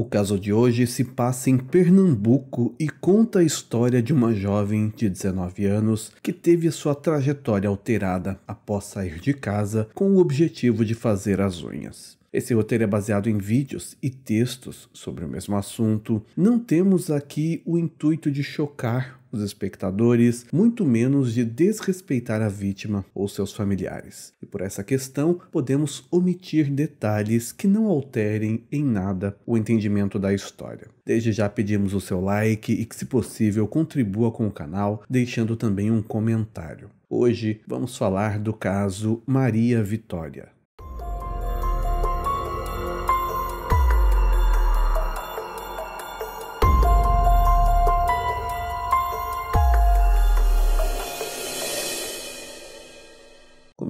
O caso de hoje se passa em Pernambuco e conta a história de uma jovem de 19 anos que teve sua trajetória alterada após sair de casa com o objetivo de fazer as unhas. Esse roteiro é baseado em vídeos e textos sobre o mesmo assunto. Não temos aqui o intuito de chocar os espectadores, muito menos de desrespeitar a vítima ou seus familiares. E por essa questão, podemos omitir detalhes que não alterem em nada o entendimento da história. Desde já pedimos o seu like e que, se possível, contribua com o canal, deixando também um comentário. Hoje vamos falar do caso Maria Vitória.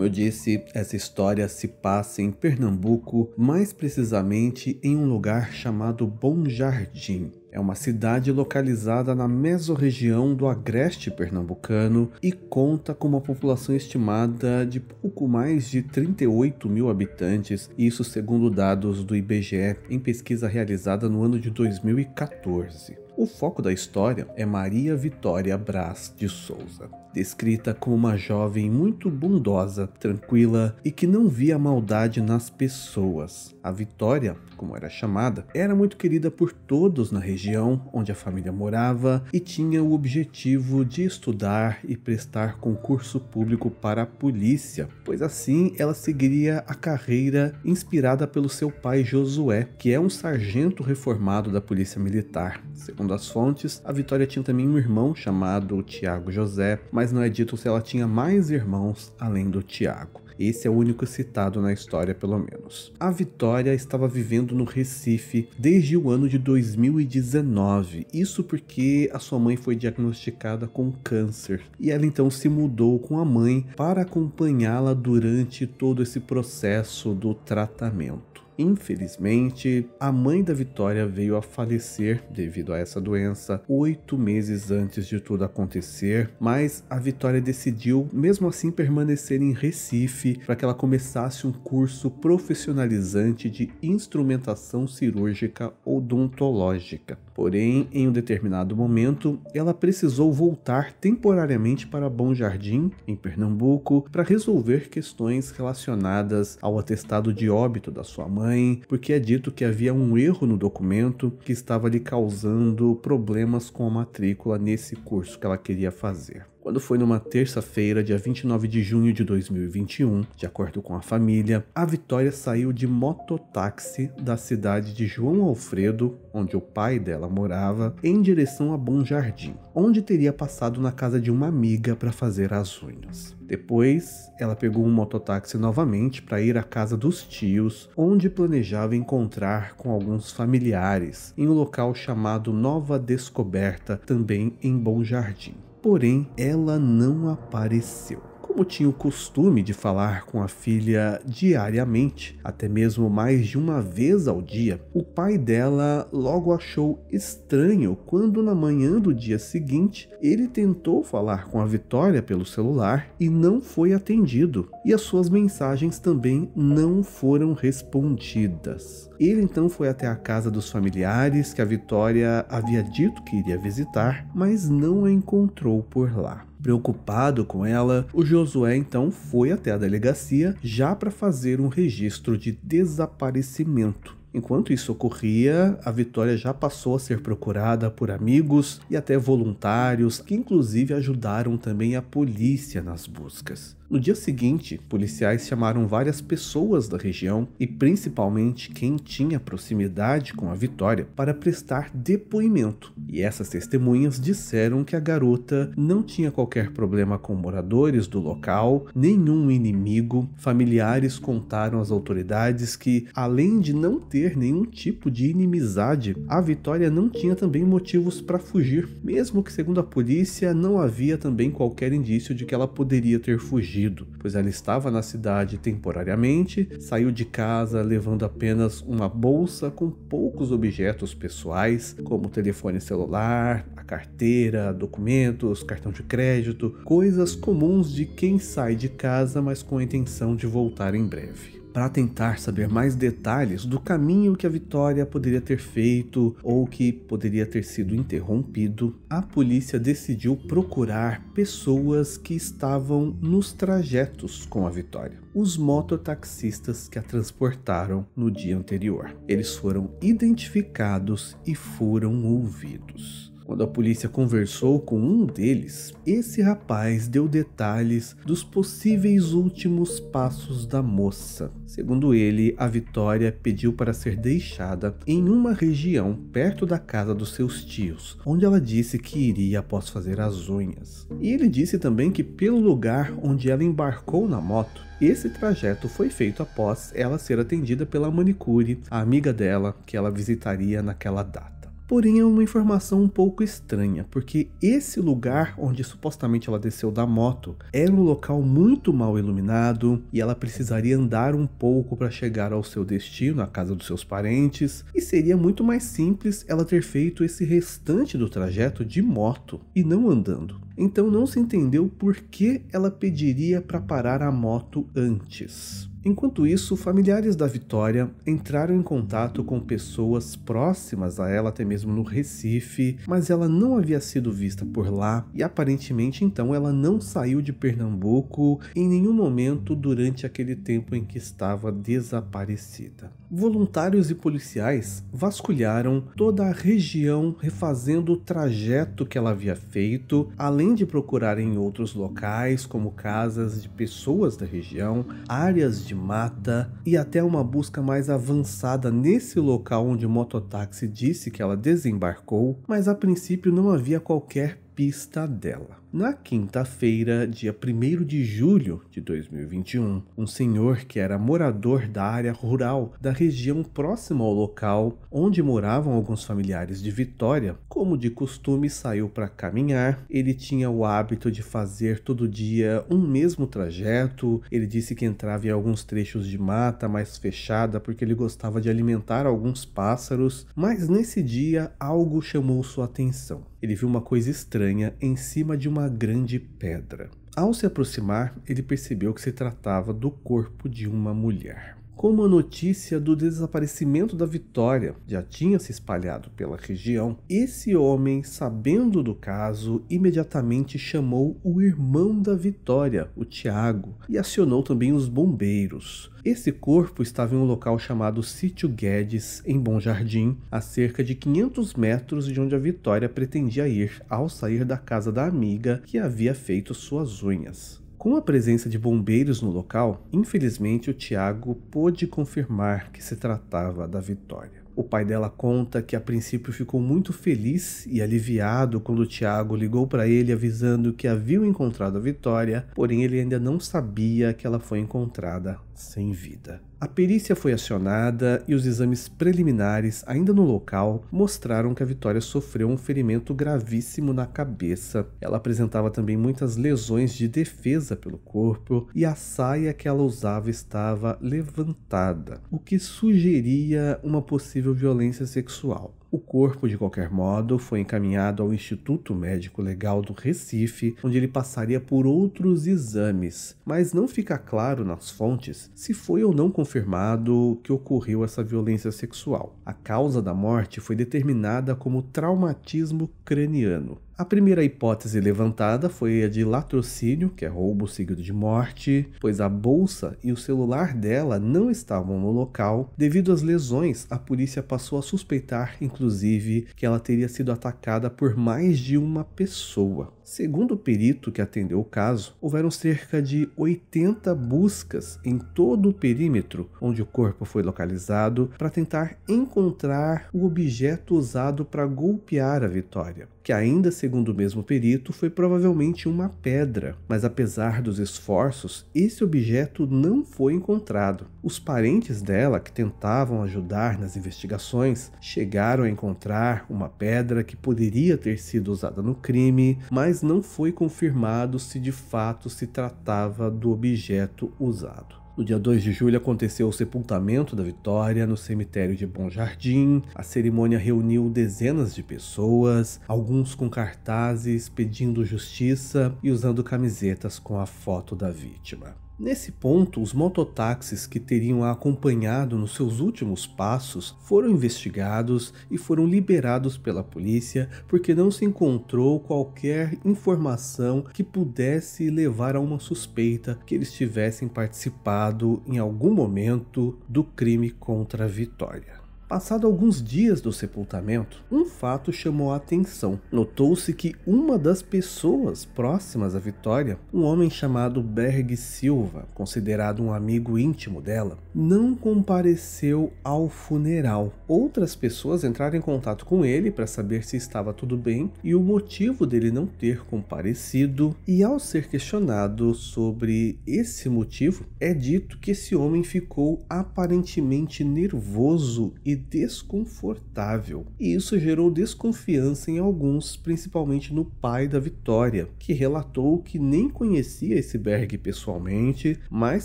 Como eu disse, essa história se passa em Pernambuco, mais precisamente em um lugar chamado Bom Jardim. É uma cidade localizada na mesorregião do agreste pernambucano e conta com uma população estimada de pouco mais de 38 mil habitantes, isso segundo dados do IBGE em pesquisa realizada no ano de 2014. O foco da história é Maria Vitória Brás de Souza, descrita como uma jovem muito bondosa, tranquila e que não via maldade nas pessoas. A Vitória, como era chamada, era muito querida por todos na região onde a família morava e tinha o objetivo de estudar e prestar concurso público para a polícia, pois assim ela seguiria a carreira inspirada pelo seu pai Josué, que é um sargento reformado da Polícia Militar. Segundo das fontes, a Vitória tinha também um irmão chamado Tiago José, mas não é dito se ela tinha mais irmãos além do Tiago. Esse é o único citado na história, pelo menos. A Vitória estava vivendo no Recife desde o ano de 2019. Isso porque a sua mãe foi diagnosticada com câncer e ela então se mudou com a mãe para acompanhá-la durante todo esse processo do tratamento. Infelizmente, a mãe da Vitória veio a falecer devido a essa doença oito meses antes de tudo acontecer, mas a Vitória decidiu, mesmo assim, permanecer em Recife para que ela começasse um curso profissionalizante de instrumentação cirúrgica odontológica. Porém, em um determinado momento, ela precisou voltar temporariamente para Bom Jardim, em Pernambuco, para resolver questões relacionadas ao atestado de óbito da sua mãe porque é dito que havia um erro no documento que estava lhe causando problemas com a matrícula nesse curso que ela queria fazer quando foi numa terça-feira, dia 29 de junho de 2021, de acordo com a família, a Vitória saiu de mototáxi da cidade de João Alfredo, onde o pai dela morava, em direção a Bom Jardim, onde teria passado na casa de uma amiga para fazer as unhas. Depois, ela pegou um mototáxi novamente para ir à casa dos tios, onde planejava encontrar com alguns familiares em um local chamado Nova Descoberta, também em Bom Jardim porém ela não apareceu como tinha o costume de falar com a filha diariamente, até mesmo mais de uma vez ao dia, o pai dela logo achou estranho quando, na manhã do dia seguinte, ele tentou falar com a Vitória pelo celular e não foi atendido, e as suas mensagens também não foram respondidas. Ele então foi até a casa dos familiares que a Vitória havia dito que iria visitar, mas não a encontrou por lá. Preocupado com ela, o Josué então foi até a delegacia já para fazer um registro de desaparecimento. Enquanto isso ocorria, a Vitória já passou a ser procurada por amigos e até voluntários, que inclusive ajudaram também a polícia nas buscas. No dia seguinte, policiais chamaram várias pessoas da região e principalmente quem tinha proximidade com a Vitória para prestar depoimento. E essas testemunhas disseram que a garota não tinha qualquer problema com moradores do local, nenhum inimigo. Familiares contaram às autoridades que, além de não ter ter nenhum tipo de inimizade, a Vitória não tinha também motivos para fugir, mesmo que, segundo a polícia, não havia também qualquer indício de que ela poderia ter fugido, pois ela estava na cidade temporariamente, saiu de casa levando apenas uma bolsa com poucos objetos pessoais, como telefone celular, a carteira, documentos, cartão de crédito, coisas comuns de quem sai de casa, mas com a intenção de voltar em breve para tentar saber mais detalhes do caminho que a vitória poderia ter feito ou que poderia ter sido interrompido, a polícia decidiu procurar pessoas que estavam nos trajetos com a vitória. Os mototaxistas que a transportaram no dia anterior. Eles foram identificados e foram ouvidos. Quando a polícia conversou com um deles, esse rapaz deu detalhes dos possíveis últimos passos da moça. Segundo ele, a Vitória pediu para ser deixada em uma região perto da casa dos seus tios, onde ela disse que iria após fazer as unhas. E ele disse também que pelo lugar onde ela embarcou na moto, esse trajeto foi feito após ela ser atendida pela manicure, a amiga dela que ela visitaria naquela data. Porém, é uma informação um pouco estranha, porque esse lugar onde supostamente ela desceu da moto era um local muito mal iluminado e ela precisaria andar um pouco para chegar ao seu destino, à casa dos seus parentes, e seria muito mais simples ela ter feito esse restante do trajeto de moto e não andando então não se entendeu por que ela pediria para parar a moto antes. Enquanto isso, familiares da Vitória entraram em contato com pessoas próximas a ela, até mesmo no Recife, mas ela não havia sido vista por lá e aparentemente então ela não saiu de Pernambuco em nenhum momento durante aquele tempo em que estava desaparecida. Voluntários e policiais vasculharam toda a região refazendo o trajeto que ela havia feito, além de procurar em outros locais, como casas de pessoas da região, áreas de mata e até uma busca mais avançada nesse local onde o mototáxi disse que ela desembarcou, mas a princípio não havia qualquer pista dela. Na quinta-feira, dia 1 de julho de 2021, um senhor que era morador da área rural da região próxima ao local onde moravam alguns familiares de Vitória, como de costume saiu para caminhar. Ele tinha o hábito de fazer todo dia um mesmo trajeto. Ele disse que entrava em alguns trechos de mata mais fechada porque ele gostava de alimentar alguns pássaros, mas nesse dia algo chamou sua atenção ele viu uma coisa estranha em cima de uma grande pedra. Ao se aproximar, ele percebeu que se tratava do corpo de uma mulher. Como a notícia do desaparecimento da Vitória já tinha se espalhado pela região, esse homem, sabendo do caso, imediatamente chamou o irmão da Vitória, o Tiago, e acionou também os bombeiros. Esse corpo estava em um local chamado Sítio Guedes, em Bom Jardim, a cerca de 500 metros de onde a Vitória pretendia ir ao sair da casa da amiga que havia feito suas unhas. Com a presença de bombeiros no local, infelizmente o Tiago pôde confirmar que se tratava da Vitória. O pai dela conta que a princípio ficou muito feliz e aliviado quando o Tiago ligou para ele avisando que haviam encontrado a Vitória, porém ele ainda não sabia que ela foi encontrada sem vida. A perícia foi acionada e os exames preliminares, ainda no local, mostraram que a Vitória sofreu um ferimento gravíssimo na cabeça. Ela apresentava também muitas lesões de defesa pelo corpo e a saia que ela usava estava levantada, o que sugeria uma possível violência sexual. O corpo, de qualquer modo, foi encaminhado ao Instituto Médico Legal do Recife, onde ele passaria por outros exames, mas não fica claro nas fontes se foi ou não confirmado que ocorreu essa violência sexual. A causa da morte foi determinada como traumatismo craniano. A primeira hipótese levantada foi a de latrocínio, que é roubo seguido de morte, pois a bolsa e o celular dela não estavam no local. Devido às lesões, a polícia passou a suspeitar, inclusive, que ela teria sido atacada por mais de uma pessoa. Segundo o perito que atendeu o caso, houveram cerca de 80 buscas em todo o perímetro onde o corpo foi localizado para tentar encontrar o objeto usado para golpear a Vitória, que ainda segundo o mesmo perito foi provavelmente uma pedra, mas apesar dos esforços, esse objeto não foi encontrado. Os parentes dela que tentavam ajudar nas investigações chegaram a encontrar uma pedra que poderia ter sido usada no crime, mas mas não foi confirmado se de fato se tratava do objeto usado. No dia 2 de julho aconteceu o sepultamento da Vitória no cemitério de Bom Jardim. A cerimônia reuniu dezenas de pessoas, alguns com cartazes pedindo justiça e usando camisetas com a foto da vítima. Nesse ponto, os mototáxis que teriam a acompanhado nos seus últimos passos foram investigados e foram liberados pela polícia porque não se encontrou qualquer informação que pudesse levar a uma suspeita que eles tivessem participado em algum momento do crime contra a Vitória. Passado alguns dias do sepultamento, um fato chamou a atenção. Notou-se que uma das pessoas próximas a Vitória, um homem chamado Berg Silva, considerado um amigo íntimo dela, não compareceu ao funeral. Outras pessoas entraram em contato com ele para saber se estava tudo bem e o motivo dele não ter comparecido, e ao ser questionado sobre esse motivo, é dito que esse homem ficou aparentemente nervoso e desconfortável. E isso gerou desconfiança em alguns, principalmente no pai da Vitória, que relatou que nem conhecia esse Berg pessoalmente, mas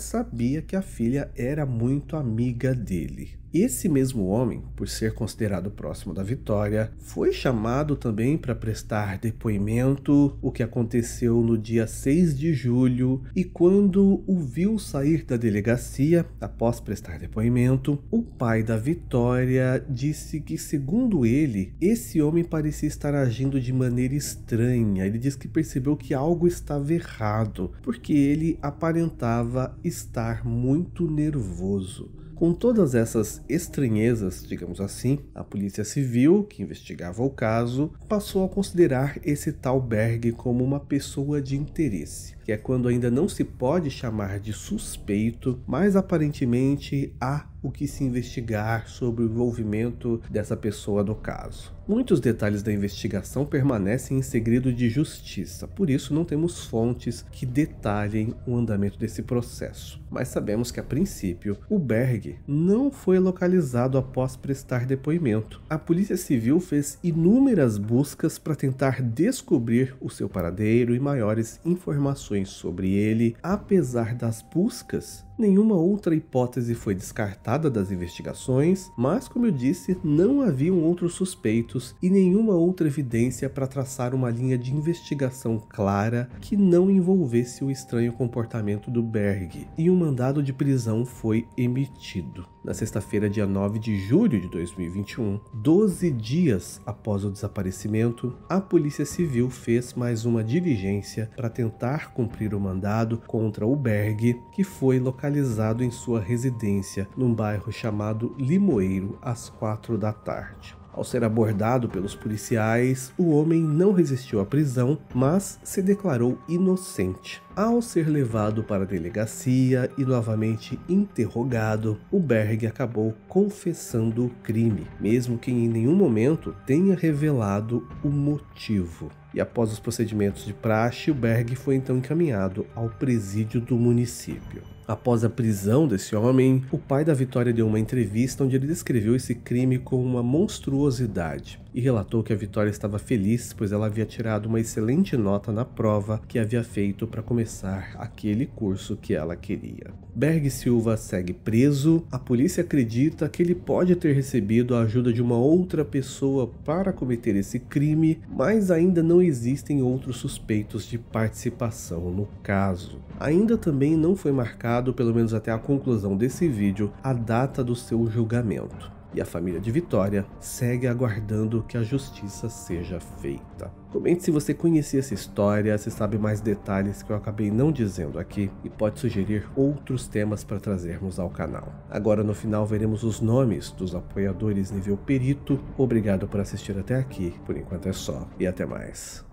sabia que a filha era muito amiga dele. Esse mesmo homem, por ser considerado próximo da vitória, foi chamado também para prestar depoimento o que aconteceu no dia 6 de julho e quando o viu sair da delegacia após prestar depoimento, o pai da Vitória disse que segundo ele, esse homem parecia estar agindo de maneira estranha. Ele disse que percebeu que algo estava errado, porque ele aparentava estar muito nervoso. Com todas essas estranhezas, digamos assim, a polícia civil, que investigava o caso, passou a considerar esse tal Berg como uma pessoa de interesse que é quando ainda não se pode chamar de suspeito, mas aparentemente há o que se investigar sobre o envolvimento dessa pessoa no caso. Muitos detalhes da investigação permanecem em segredo de justiça, por isso não temos fontes que detalhem o andamento desse processo. Mas sabemos que, a princípio, o Berg não foi localizado após prestar depoimento. A Polícia Civil fez inúmeras buscas para tentar descobrir o seu paradeiro e maiores informações sobre ele, apesar das buscas, nenhuma outra hipótese foi descartada das investigações, mas, como eu disse, não haviam outros suspeitos e nenhuma outra evidência para traçar uma linha de investigação clara que não envolvesse o estranho comportamento do Berg, e um mandado de prisão foi emitido na sexta-feira, dia 9 de julho de 2021, 12 dias após o desaparecimento, a Polícia Civil fez mais uma diligência para tentar cumprir o mandado contra o Berg, que foi localizado em sua residência num bairro chamado Limoeiro às 4 da tarde. Ao ser abordado pelos policiais, o homem não resistiu à prisão, mas se declarou inocente. Ao ser levado para a delegacia e novamente interrogado, o Berg acabou confessando o crime, mesmo que em nenhum momento tenha revelado o motivo. E após os procedimentos de praxe, o Berg foi então encaminhado ao presídio do município. Após a prisão desse homem, o pai da Vitória deu uma entrevista onde ele descreveu esse crime como uma monstruosidade e relatou que a Vitória estava feliz, pois ela havia tirado uma excelente nota na prova que havia feito para começar aquele curso que ela queria. Berg Silva segue preso. A polícia acredita que ele pode ter recebido a ajuda de uma outra pessoa para cometer esse crime, mas ainda não existem outros suspeitos de participação no caso. Ainda também não foi marcado, pelo menos até a conclusão desse vídeo, a data do seu julgamento e a família de Vitória segue aguardando que a justiça seja feita. Comente se você conhecia essa história, se sabe mais detalhes que eu acabei não dizendo aqui e pode sugerir outros temas para trazermos ao canal. Agora no final veremos os nomes dos apoiadores nível perito. Obrigado por assistir até aqui. Por enquanto é só e até mais.